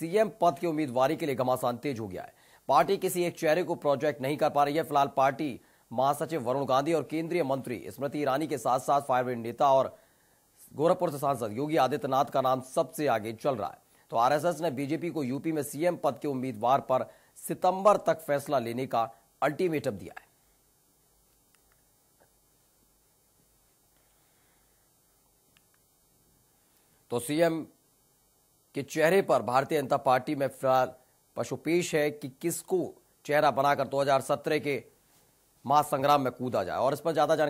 CM पद की उम्मीदवारी के लिए घमासान तेज हो गया है पार्टी किसी एक चेहरे को प्रोजेक्ट नहीं कर पा रही है फिलहाल पार्टी महासचिव वरुण गांधी और केंद्रीय मंत्री स्मृति ईरानी के साथ साथ फायर ब्रिगेड नेता और गोरखपुर से सांसद योगी आदित्यनाथ का नाम सबसे आगे चल रहा है तो आरएसएस ने बीजेपी को यूपी में सीएम पद के उम्मीदवार पर सितंबर तक फैसला लेने का अल्टीमेटम दिया है तो सीएम के चेहरे पर भारतीय जनता पार्टी में फिलहाल पशुपेश है कि किसको चेहरा बनाकर 2017 के महासंग्राम में कूदा जाए और इस पर ज्यादा